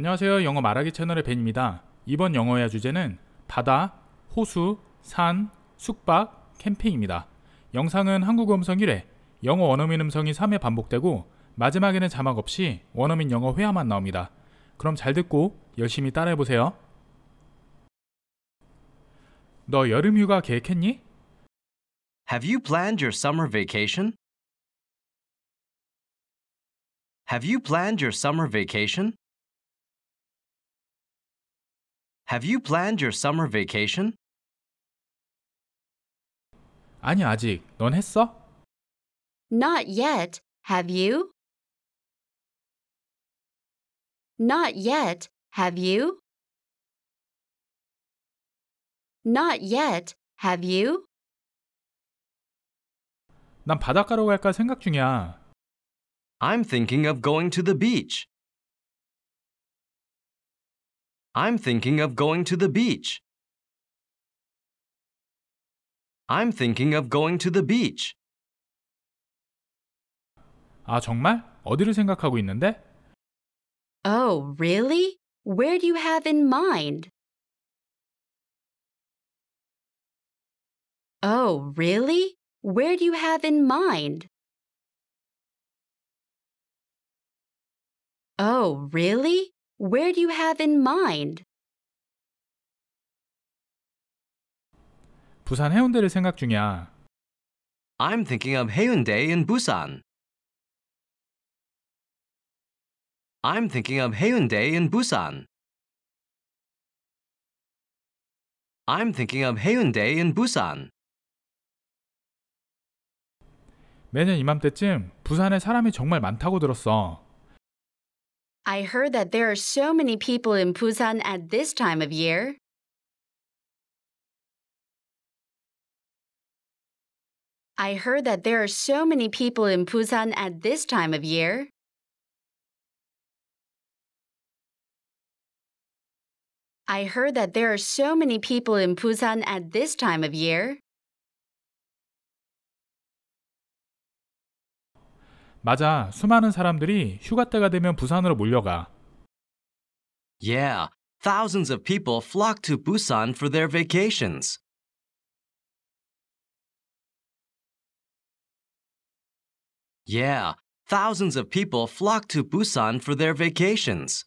안녕하세요 영어 말하기 채널의 벤입니다 이번 영어의 주제는 바다, 호수, 산, 숙박, 캠핑입니다 영상은 한국어 음성 1회, 영어 원어민 음성이 3회 반복되고 마지막에는 자막 없이 원어민 영어 회화만 나옵니다 그럼 잘 듣고 열심히 따라해보세요 너 여름휴가 계획했니? Have you planned your summer vacation? Have you planned your summer vacation? Have you planned your summer vacation? 아니 아직. 넌 했어? Not yet. Have you? Not yet. Have you? Not yet. Have you? 난 바닷가로 갈까 생각 중이야. I'm thinking of going to the beach. I'm thinking of going to the beach. I'm thinking of going to the beach. 아, 정말? 어디를 생각하고 있는데? Oh, really? Where do you have in mind? Oh, really? Where do you have in mind? Oh, really? Where do you have in mind? 부산 해운대를 생각 중이야. I'm thinking of Haeundae in Busan. I'm thinking of Haeundae in Busan. I'm thinking of Haeundae in Busan. 매년 이맘때쯤 부산에 사람이 정말 많다고 들었어. I heard that there are so many people in Busan at this time of year. I heard that there are so many people in Busan at this time of year. I heard that there are so many people in Busan at this time of year. 맞아. 수많은 사람들이 휴가 때가 되면 부산으로 몰려가. Yeah, thousands of people flock to Busan for their vacations. Yeah, thousands of people flock to Busan for their vacations.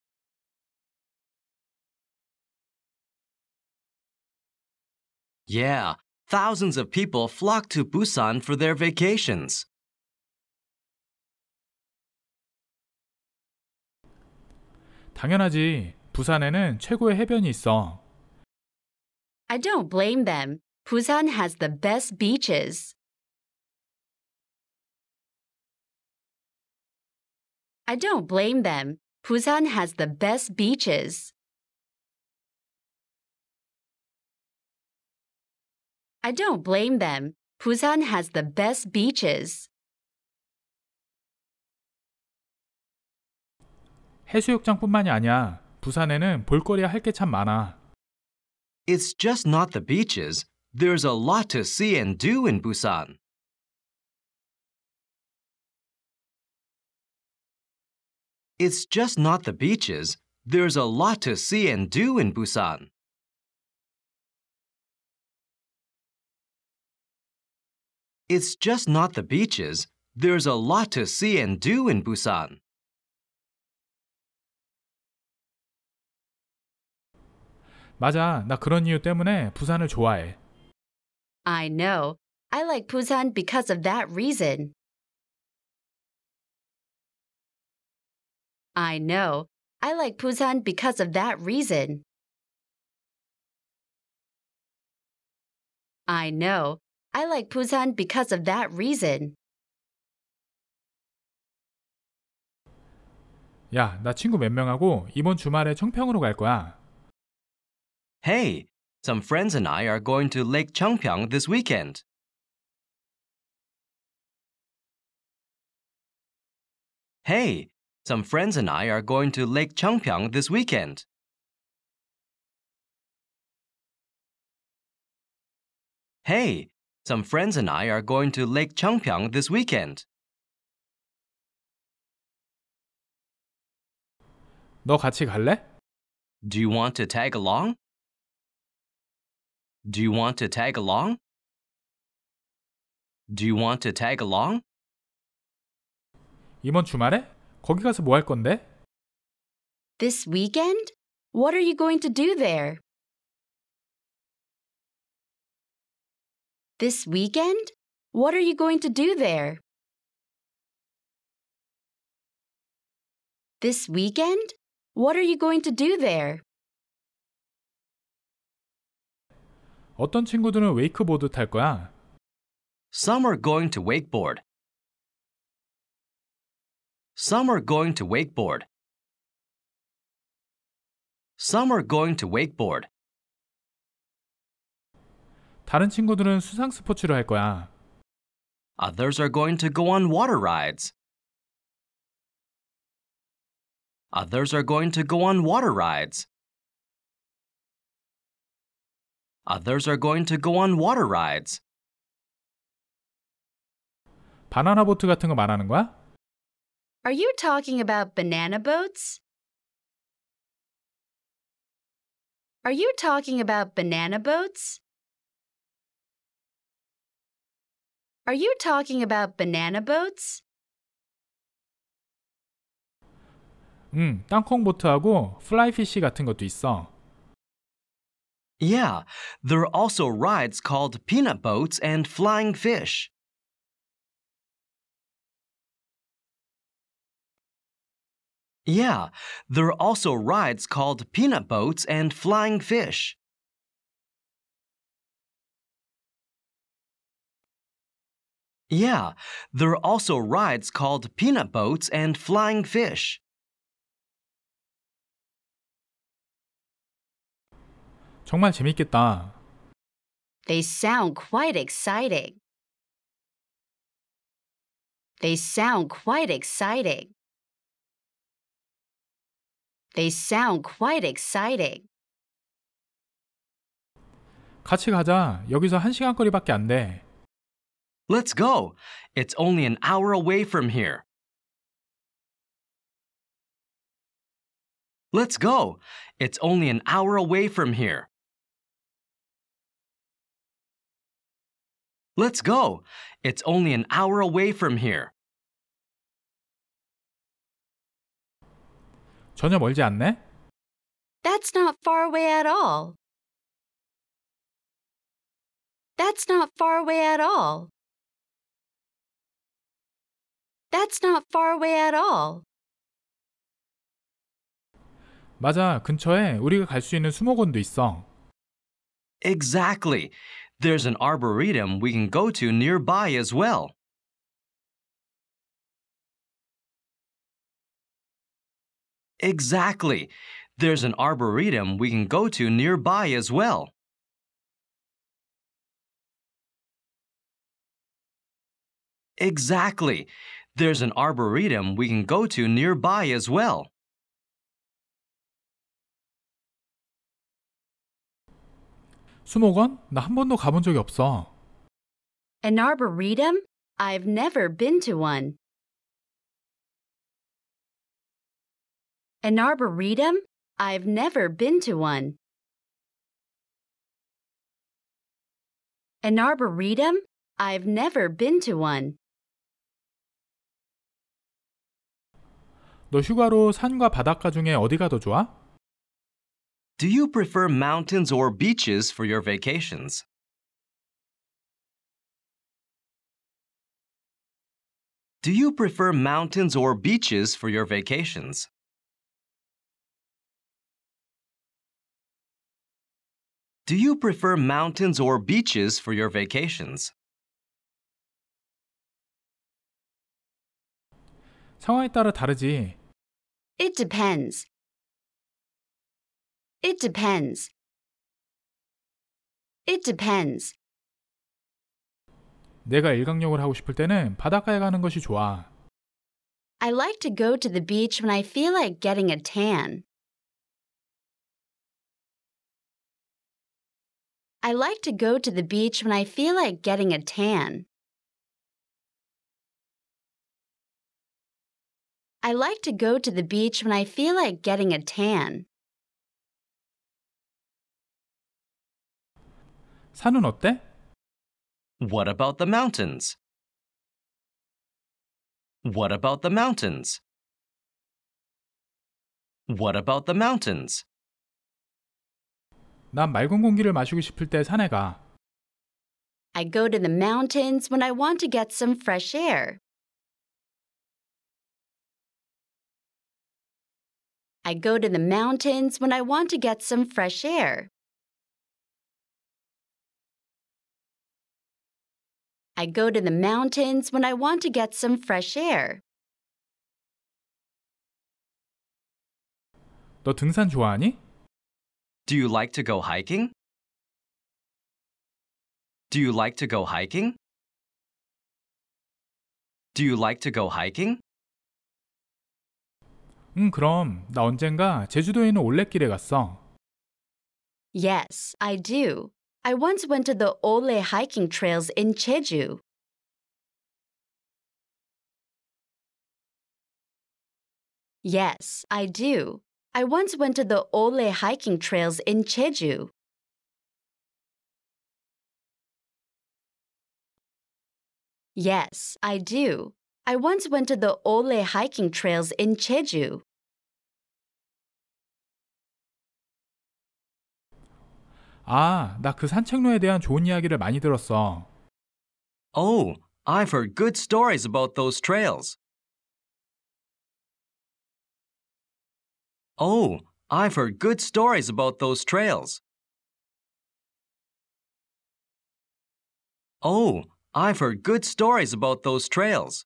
Yeah, thousands of people flock to Busan for their vacations. 당연하지. 부산에는 최고의 해변이 있어. I don't blame them. Busan has the best beaches. I don't blame them. Busan has the best beaches. I don't blame them. Busan has the best beaches. 해수욕장뿐만이 아니야. 부산에는 볼거리야 많아. It's just not the beaches. There's a lot to see and do in Busan. It's just not the beaches. There's a lot to see and do in Busan. It's just not the beaches. There's a lot to see and do in Busan. 맞아. 나 그런 이유 때문에 부산을 좋아해. I know. I like Busan because of that reason. I know. I like Busan because of that reason. I know. I like Busan because of that reason. 야, 나 친구 몇 명하고 이번 주말에 청평으로 갈 거야. Hey, some friends and I are going to Lake Changpyeong this weekend. Hey, some friends and I are going to Lake Changpyeong this weekend. Hey, some friends and I are going to Lake Changpyeong this weekend. 너 같이 갈래? Do you want to tag along? Do you want to tag along? Do you want to tag along? 이번 주말에 거기 가서 건데? This weekend? What are you going to do there? This weekend? What are you going to do there? This weekend? What are you going to do there? 어떤 친구들은 웨이크보드 탈 거야. Some are going to wakeboard. Some are going to wakeboard. Some are going to wakeboard. 다른 친구들은 수상 스포츠를 할 거야. Others are going to go on water rides. Others are going to go on water rides. Others are going to go on water rides. 바나나 보트 같은 거 말하는 거야? Are you talking about banana boats? Are you talking about banana boats? Are you talking about banana boats? 음, 땅콩 보트하고 플라이피쉬 같은 것도 있어. Yeah, there are also rides called peanut boats and flying fish. Yeah, there are also rides called peanut boats and flying fish. Yeah, there are also rides called peanut boats and flying fish. 정말 재밌겠다. They sound quite exciting. They sound quite exciting. They sound quite exciting. 같이 가자. 여기서 한 시간 거리밖에 안 돼. Let's go. It's only an hour away from here. Let's go. It's only an hour away from here. Let's go. It's only an hour away from here. 전혀 멀지 않네? That's not far away at all. That's not far away at all. That's not far away at all. 맞아. 근처에 우리가 갈 수 있는 수목원도 있어. Exactly. There's an arboretum we can go to nearby as well. Exactly. There's an arboretum we can go to nearby as well. Exactly. There's an arboretum we can go to nearby as well. 수목원? 나 한 번도 가본 적이 없어. An arboretum? I've never been to one. An arboretum? I've never been to one. An arboretum? I've never been to one. 너 휴가로 산과 바닷가 중에 어디가 더 좋아? Do you prefer mountains or beaches for your vacations? Do you prefer mountains or beaches for your vacations? Do you prefer mountains or beaches for your vacations? 상황에 따라 다르지. It depends. It depends. It depends. 내가 일광욕을 하고 싶을 때는 바닷가에 가는 것이 좋아. I like to go to the beach when I feel like getting a tan. I like to go to the beach when I feel like getting a tan. I like to go to the beach when I feel like getting a tan. 산은 어때? What about the mountains? What about the mountains? What about the mountains? 난 맑은 공기를 마시고 싶을 때 산에 가. I go to the mountains when I want to get some fresh air. I go to the mountains when I want to get some fresh air. I go to the mountains when I want to get some fresh air. 너 등산 좋아하니? Do you like to go hiking? Do you like to go hiking? Do you like to go hiking? 응, 그럼 나 언젠가 제주도에 있는 올레길에 갔어. Yes, I do. I once went to the Ole hiking trails in Jeju. Yes, I do. I once went to the Ole hiking trails in Jeju. Yes, I do. I once went to the Ole hiking trails in Jeju. 아, 나 그 산책로에 대한 좋은 이야기를 많이 들었어. Oh, I've heard good stories about those trails. Oh, I've heard good stories about those trails. Oh, I've heard good stories about those trails.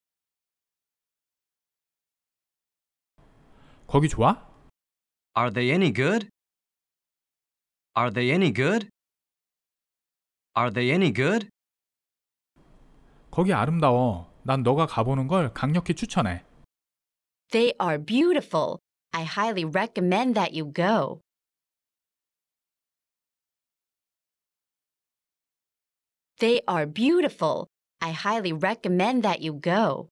거기 좋아? Are they any good? Are they any good? Are they any good? 거기 아름다워. 난 너가 가보는 걸 강력히 추천해. They are beautiful. I highly recommend that you go. They are beautiful. I highly recommend that you go.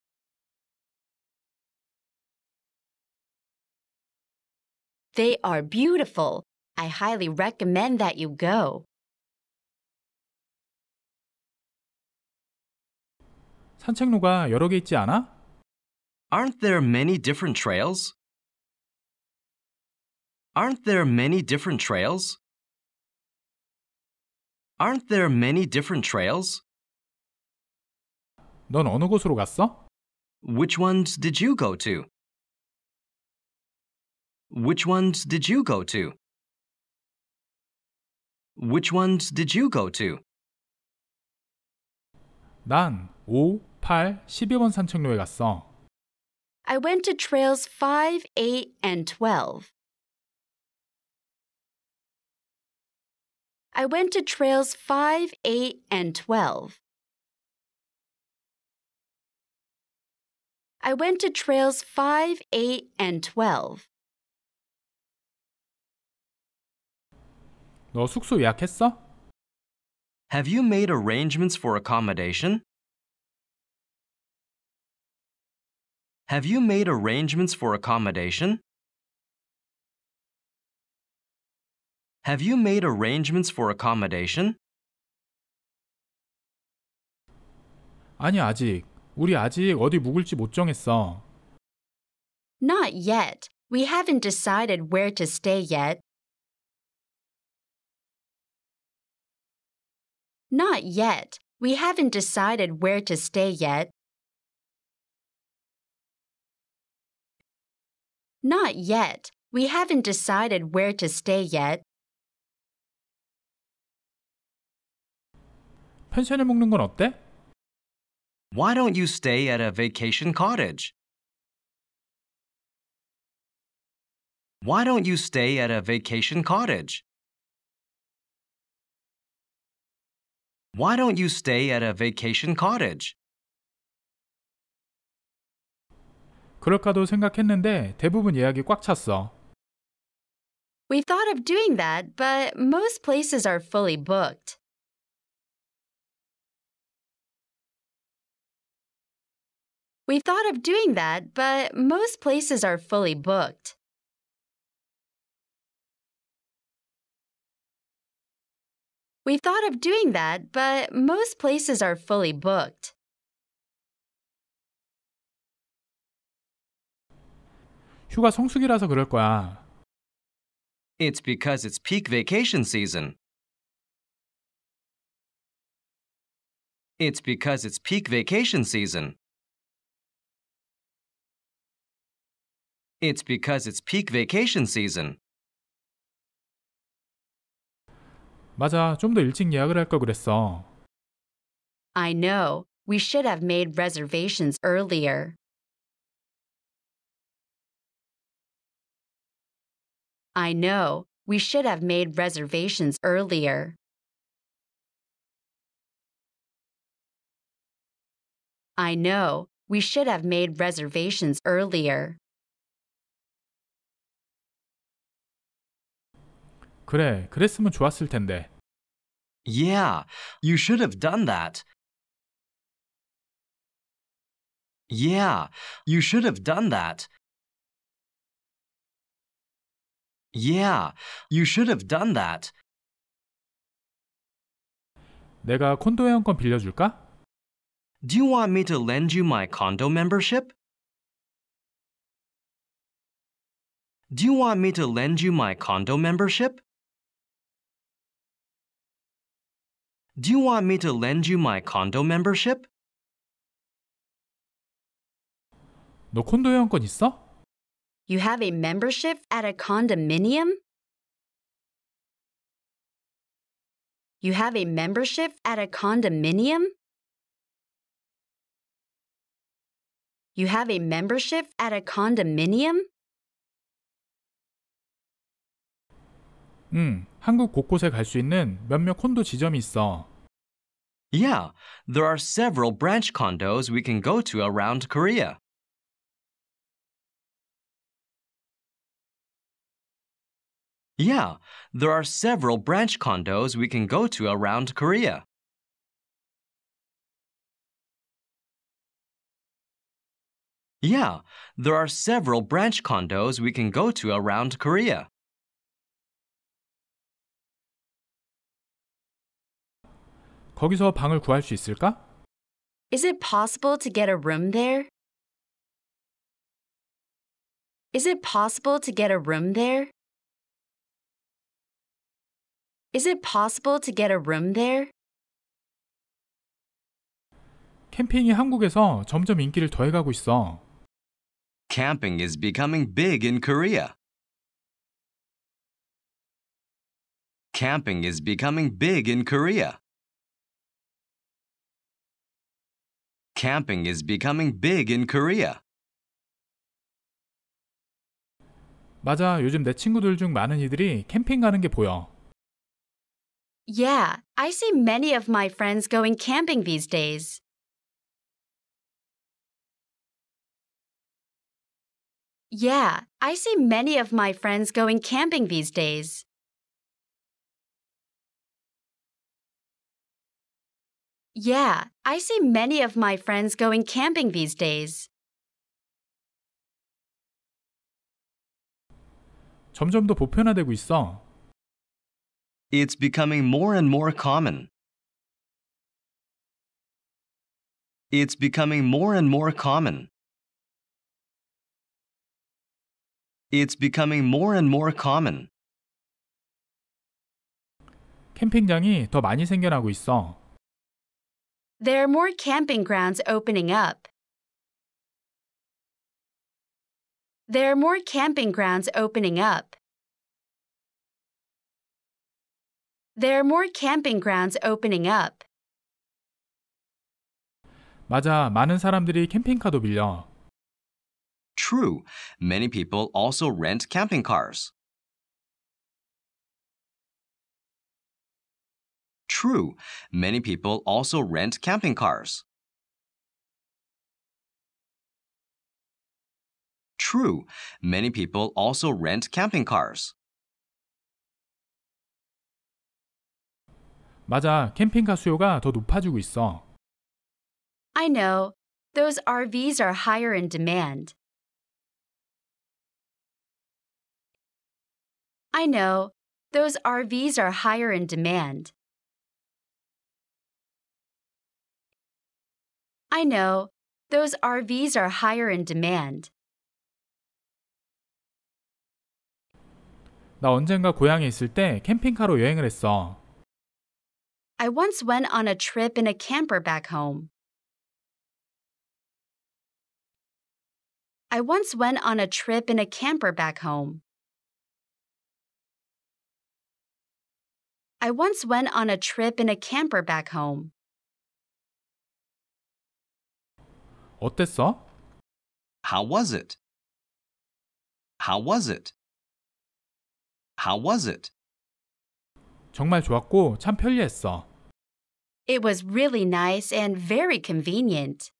They are beautiful. I highly recommend that you go. 산책로가 여러 개 있지 않아? Aren't there many different trails? Aren't there many different trails? Aren't there many different trails? 넌 어느 곳으로 갔어? Which ones did you go to? Which ones did you go to? Which ones did you go to? 난 5, 8, 12번 산책로에 갔어. I went to trails 5, 8, and 12. I went to trails 5, 8, and 12. I went to trails 5, 8, and 12. 너 숙소 예약했어? Have you made arrangements for accommodation? Have you made arrangements for accommodation? Have you made arrangements for accommodation? 아니 아직. 우리 아직 어디 묵을지 못 정했어. Not yet. We haven't decided where to stay yet. Not yet. We haven't decided where to stay yet. Not yet. We haven't decided where to stay yet. 펜션에 묵는 건 어때? Why don't you stay at a vacation cottage? Why don't you stay at a vacation cottage? Why don't you stay at a vacation cottage? 그럴까도 생각했는데 대부분 예약이 꽉 찼어. We've thought of doing that, but most places are fully booked. We've thought of doing that, but most places are fully booked. we thought of doing that, but most places are fully booked. It's because it's peak vacation season. It's because it's peak vacation season. It's because it's peak vacation season. 맞아. 일찍 예약을 그랬어. I know. We should have made reservations earlier. I know. We should have made reservations earlier. I know. We should have made reservations earlier. 그래, 그랬으면 좋았을 텐데. Yeah, you should have done that. Yeah, you should have done that. Yeah, you should have done that. 내가 콘도 회원권 빌려줄까? Do you want me to lend you my condo membership? Do you want me to lend you my condo membership? Do you want me to lend you my condo membership? 너 콘도 회원권 있어? You have a membership at a condominium? You have a membership at a condominium? You have a membership at a condominium? 한국 곳곳에 있는 몇몇 콘도 지점이 있어. Yeah, there are several branch condos we can go to around Korea. Yeah, there are several branch condos we can go to around Korea. Yeah, there are several branch condos we can go to around Korea. 거기서 방을 구할 수 있을까? Is it possible to get a room there? Is it possible to get a room there? Is it possible to get a room there? 캠핑이 한국에서 점점 인기를 더해가고 있어. Camping is becoming big in Korea. Camping is becoming big in Korea. Camping is becoming big in Korea. 맞아, 요즘 내 친구들 중 많은 이들이 캠핑 가는 게 보여. Yeah, I see many of my friends going camping these days. Yeah, I see many of my friends going camping these days. Yeah, I see many of my friends going camping these days. 점점 더 보편화되고 있어. It's becoming more and more common. It's becoming more and more common. It's becoming more and more common. 캠핑장이 더 많이 생겨나고 있어. There are more camping grounds opening up. There are more camping grounds opening up. There are more camping grounds opening up. 맞아, 많은 사람들이 캠핑카도 빌려. True, many people also rent camping cars. True, many people also rent camping cars. True, many people also rent camping cars. 맞아, 캠핑카 수요가 더 높아지고 있어. I know. Those RVs are higher in demand. I know. Those RVs are higher in demand. I know, those RVs are higher in demand. 나 언젠가 고향에 있을 때 캠핑카로 여행을 했어. I once went on a trip in a camper back home. I once went on a trip in a camper back home. I once went on a trip in a camper back home. 어땠어? How was it? How was it? How was it? 정말 좋았고 참 편리했어. It was really nice and very convenient.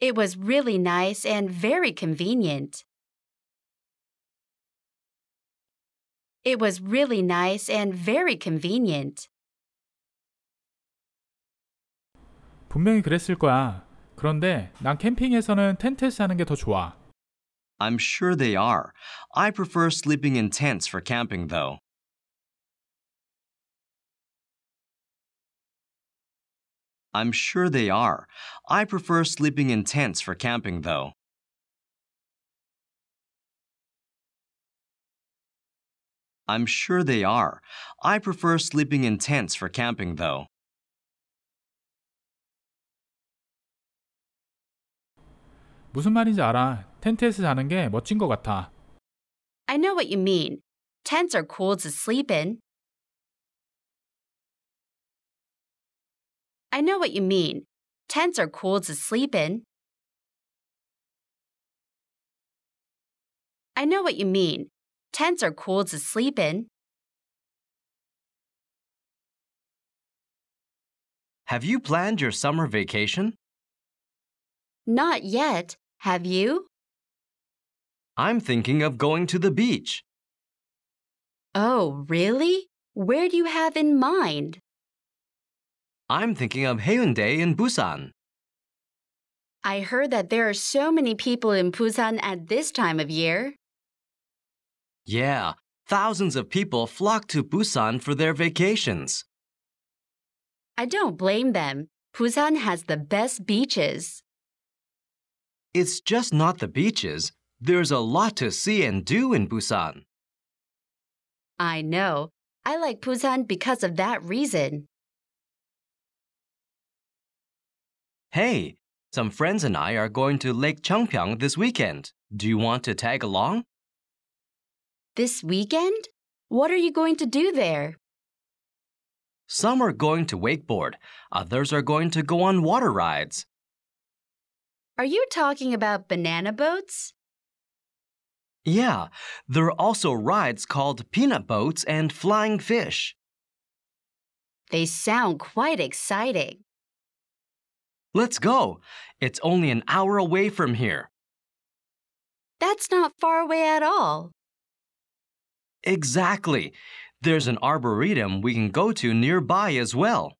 It was really nice and very convenient. It was really nice and very convenient. 분명히 그랬을 거야. 그런데 난더 좋아. I'm sure they are. I prefer sleeping in tents for camping though. I'm sure they are. I prefer sleeping in tents for camping though. I'm sure they are. I prefer sleeping in tents for camping though. 무슨 말인지 알아. 텐트에서 자는 게 멋진 것 같아. I know what you mean. Tents are cool to sleep in. I know what you mean. Tents are cool to sleep in. I know what you mean. Tents are cool to sleep in. Have you planned your summer vacation? Not yet. Have you? I'm thinking of going to the beach. Oh, really? Where do you have in mind? I'm thinking of Hyundai in Busan. I heard that there are so many people in Busan at this time of year. Yeah, thousands of people flock to Busan for their vacations. I don't blame them. Busan has the best beaches. It's just not the beaches. There's a lot to see and do in Busan. I know. I like Busan because of that reason. Hey, some friends and I are going to Lake Changpyeong this weekend. Do you want to tag along? This weekend? What are you going to do there? Some are going to wakeboard, others are going to go on water rides. Are you talking about banana boats? Yeah, there are also rides called peanut boats and flying fish. They sound quite exciting. Let's go. It's only an hour away from here. That's not far away at all. Exactly. There's an arboretum we can go to nearby as well.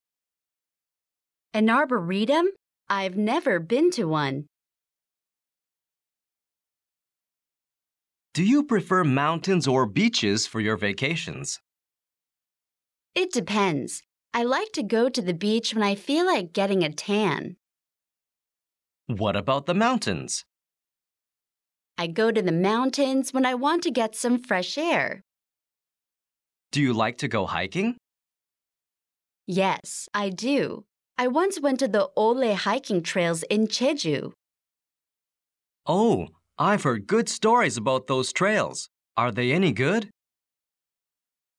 An arboretum? I've never been to one. Do you prefer mountains or beaches for your vacations? It depends. I like to go to the beach when I feel like getting a tan. What about the mountains? I go to the mountains when I want to get some fresh air. Do you like to go hiking? Yes, I do. I once went to the Ole hiking trails in Jeju. Oh, I've heard good stories about those trails. Are they any good?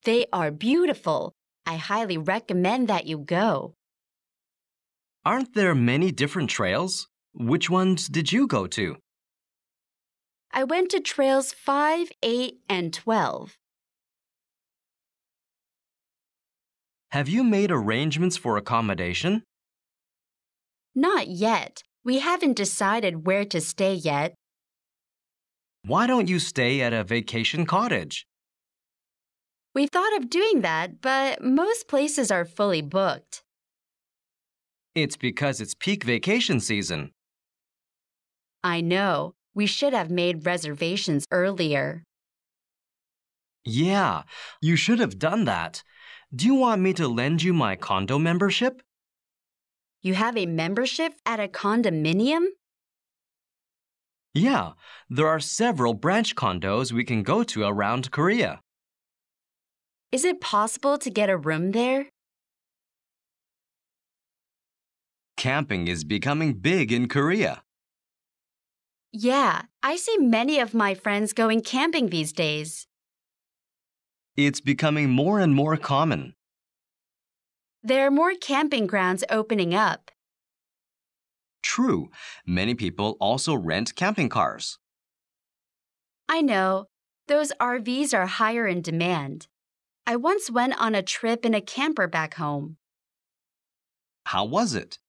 They are beautiful. I highly recommend that you go. Aren't there many different trails? Which ones did you go to? I went to trails 5, 8, and 12. Have you made arrangements for accommodation? Not yet. We haven't decided where to stay yet. Why don't you stay at a vacation cottage? We've thought of doing that, but most places are fully booked. It's because it's peak vacation season. I know. We should have made reservations earlier. Yeah, you should have done that. Do you want me to lend you my condo membership? You have a membership at a condominium? Yeah, there are several branch condos we can go to around Korea. Is it possible to get a room there? Camping is becoming big in Korea. Yeah, I see many of my friends going camping these days. It's becoming more and more common. There are more camping grounds opening up. True, many people also rent camping cars. I know, those RVs are higher in demand. I once went on a trip in a camper back home. How was it?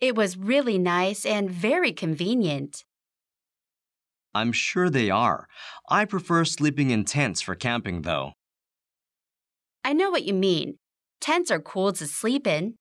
It was really nice and very convenient. I'm sure they are. I prefer sleeping in tents for camping, though. I know what you mean. Tents are cool to sleep in.